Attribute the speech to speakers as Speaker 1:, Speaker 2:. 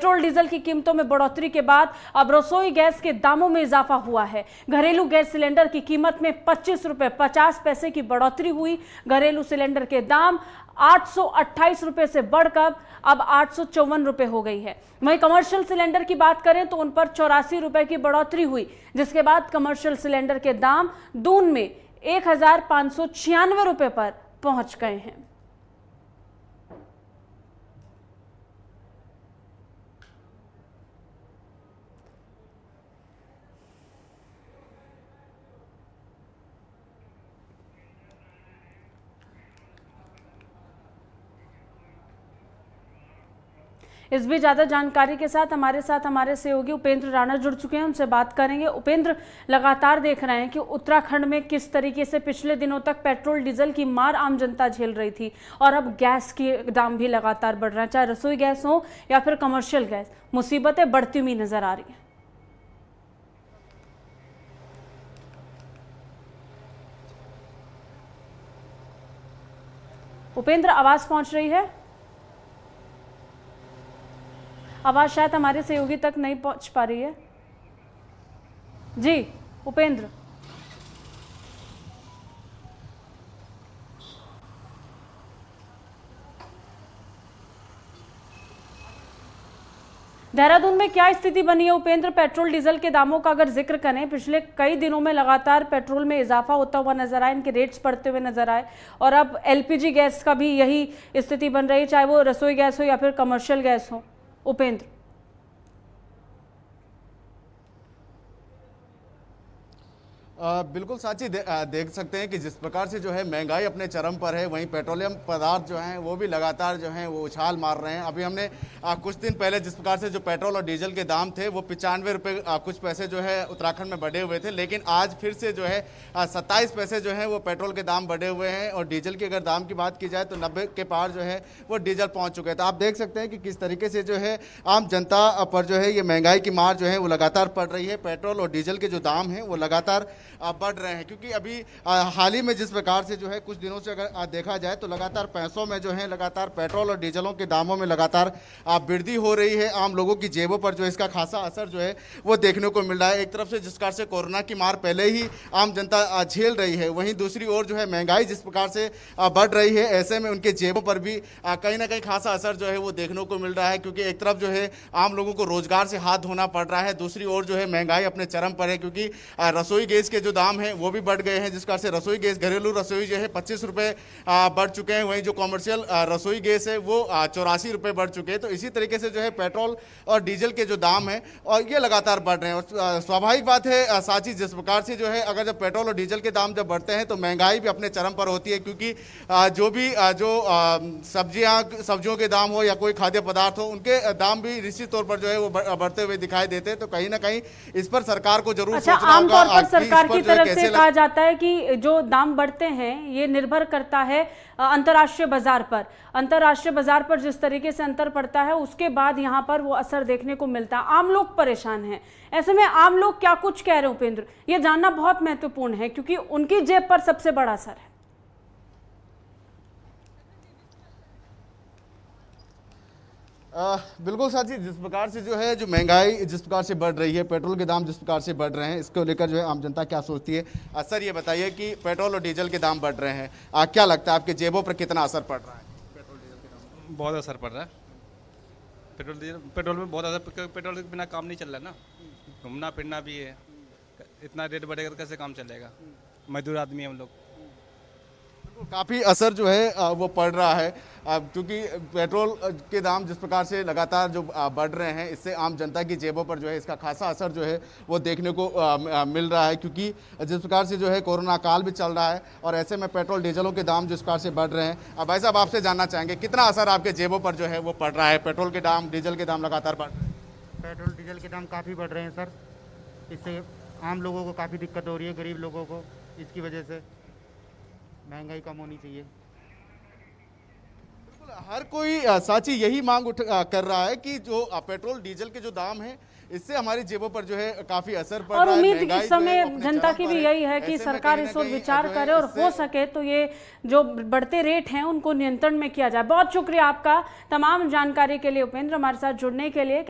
Speaker 1: petrol diesel की कीमतों में बढ़ोतरी के बाद अब रसोई गैस के दामों में इजाफा हुआ है घरेलू गैस सिलेंडर की कीमत में पच्चीस रुपये पचास पैसे की बढ़ोतरी हुई घरेलू सिलेंडर के दाम आठ रुपए से बढ़कर अब आठ रुपए हो गई है वहीं कमर्शियल सिलेंडर की बात करें तो उन पर चौरासी रुपए की बढ़ोतरी हुई जिसके बाद कमर्शियल सिलेंडर के दाम दून में एक रुपए पर पहुंच गए हैं इस भी ज़्यादा जानकारी के साथ हमारे साथ हमारे सहयोगी उपेंद्र राणा जुड़ चुके हैं उनसे बात करेंगे उपेंद्र लगातार देख रहे हैं कि उत्तराखंड में किस तरीके से पिछले दिनों तक पेट्रोल डीजल की मार आम जनता झेल रही थी और अब गैस के दाम भी लगातार बढ़ रहे हैं चाहे रसोई गैस हो या फिर कमर्शियल गैस मुसीबतें बढ़ती हुई नजर आ रही है उपेंद्र आवाज पहुंच रही है आवाज़ शायद हमारे सहयोगी तक नहीं पहुंच पा रही है जी उपेंद्र देहरादून में क्या स्थिति बनी है उपेंद्र पेट्रोल डीजल के दामों का अगर जिक्र करें पिछले कई दिनों में लगातार पेट्रोल में इजाफा होता हुआ नजर आया इनके रेट्स बढ़ते हुए नजर आए और अब एलपीजी गैस का भी यही स्थिति बन रही है चाहे वो रसोई गैस हो या फिर कमर्शियल गैस हो O Pedro,
Speaker 2: आ, बिल्कुल साची दे, आ, देख सकते हैं कि जिस प्रकार से जो है महंगाई अपने चरम पर है वहीं पेट्रोलियम पदार्थ जो हैं वो भी लगातार जो हैं वो उछाल मार रहे हैं अभी हमने आ, कुछ दिन पहले जिस प्रकार से जो पेट्रोल और डीजल के दाम थे वो पचानवे रुपये कुछ पैसे जो है उत्तराखंड में बढ़े हुए थे लेकिन आज फिर से जो है सत्ताईस पैसे जो हैं वो पेट्रोल के दाम बढ़े हुए हैं और डीजल के अगर दाम की बात की जाए तो नब्बे के पार जो है वो डीजल पहुँच चुके हैं तो आप देख सकते हैं कि किस तरीके से जो है आम जनता पर जो है ये महंगाई की मार जो है वो लगातार पड़ रही है पेट्रोल और डीजल के जो दाम हैं वो लगातार बढ़ रहे हैं क्योंकि अभी हाल ही में जिस प्रकार से जो है कुछ दिनों से अगर देखा जाए तो लगातार पैसों में जो है लगातार पेट्रोल और डीजलों के दामों में लगातार वृद्धि हो रही है आम लोगों की जेबों पर जो इसका खासा असर जो है वो देखने को मिल रहा है एक तरफ से जिस प्रकार से कोरोना की मार पहले ही आम जनता झेल रही है वहीं दूसरी ओर जो है महंगाई जिस प्रकार से बढ़ रही है ऐसे में उनके जेबों पर भी कहीं ना कहीं खासा असर जो है वो देखने को मिल रहा है क्योंकि एक तरफ जो है आम लोगों को रोजगार से हाथ धोना पड़ रहा है दूसरी ओर जो है महंगाई अपने चरम पर है क्योंकि रसोई गैस के जो दाम हैं वो भी बढ़ गए हैं जिस कारण से रसोई गैस घरेलू रसोई जो है पच्चीस रुपये बढ़ चुके हैं वहीं जो कॉमर्शियल रसोई गैस है वो चौरासी रुपये बढ़ चुके हैं तो इसी तरीके से जो है पेट्रोल और डीजल के जो दाम हैं और ये लगातार बढ़ रहे हैं स्वाभाविक बात है साची जिस प्रकार से जो है अगर जब पेट्रोल और डीजल के दाम जब बढ़ते हैं तो महंगाई भी अपने चरम पर होती है क्योंकि जो भी जो सब्जियाँ सब्जियों के दाम हो या कोई खाद्य पदार्थ हो उनके दाम भी निश्चित तौर पर जो है वो बढ़ते हुए दिखाई देते हैं तो कहीं ना कहीं इस पर सरकार को जरूर अच्छा, आमतौर पर सरकार की तरफ से कहा
Speaker 1: जाता है कि जो दाम बढ़ते हैं ये निर्भर करता है अंतर्राष्ट्रीय बाजार पर अंतर्राष्ट्रीय बाजार पर जिस तरीके से अंतर पड़ता है उसके बाद यहाँ पर वो असर देखने को मिलता है आम लोग परेशान हैं ऐसे में आम लोग क्या कुछ कह रहे हैं उपेंद्र ये जानना बहुत महत्वपूर्ण है क्योंकि उनकी जेब पर सबसे बड़ा असर है
Speaker 2: आ, बिल्कुल साथ ही जिस प्रकार से जो है जो महंगाई जिस प्रकार से बढ़ रही है पेट्रोल के दाम जिस प्रकार से बढ़ रहे हैं इसको लेकर जो है आम जनता क्या सोचती है असर ये बताइए कि पेट्रोल और डीजल के दाम बढ़ रहे हैं आ, क्या लगता है आपके जेबों पर कितना असर पड़ रहा है पेट्रोल डीजल के दाम बहुत असर पड़ रहा है पेट्रोल डीजल पेट्रोल में बहुत असर पेट्रोल के बिना काम नहीं चल रहा ना घूमना फिरना भी है इतना रेट बढ़ेगा तो कैसे काम चलेगा मजदूर आदमी हम लोग काफ़ी असर जो है वो पड़ रहा है क्योंकि पेट्रोल के दाम जिस प्रकार से लगातार जो बढ़ रहे हैं इससे आम जनता की जेबों पर जो है इसका खासा असर जो है वो देखने को मिल रहा है क्योंकि जिस प्रकार से जो है कोरोना काल भी चल रहा है और ऐसे में पेट्रोल डीजलों के दाम जिस प्रकार से बढ़ रहे हैं अब भाई साहब आपसे जानना चाहेंगे कितना असर आपके जेबों पर जो है वो पड़ रहा है पेट्रोल के दाम डीजल के दाम लगातार बढ़ रहे हैं पेट्रोल डीजल के दाम काफ़ी बढ़ रहे हैं सर इससे आम लोगों को काफ़ी दिक्कत हो रही है गरीब लोगों को इसकी वजह से महंगाई कम होनी चाहिए हर कोई साची यही मांग उठ कर रहा है कि जो पेट्रोल डीजल के जो दाम है इससे हमारी जेबों पर जो है काफी असर पड़ और उम्मीद इस समय जनता की भी यही है कि सरकार इस ओर विचार करे और हो
Speaker 1: सके तो ये जो बढ़ते रेट हैं उनको नियंत्रण में किया जाए बहुत शुक्रिया आपका तमाम जानकारी के लिए उपेंद्र हमारे साथ जुड़ने के लिए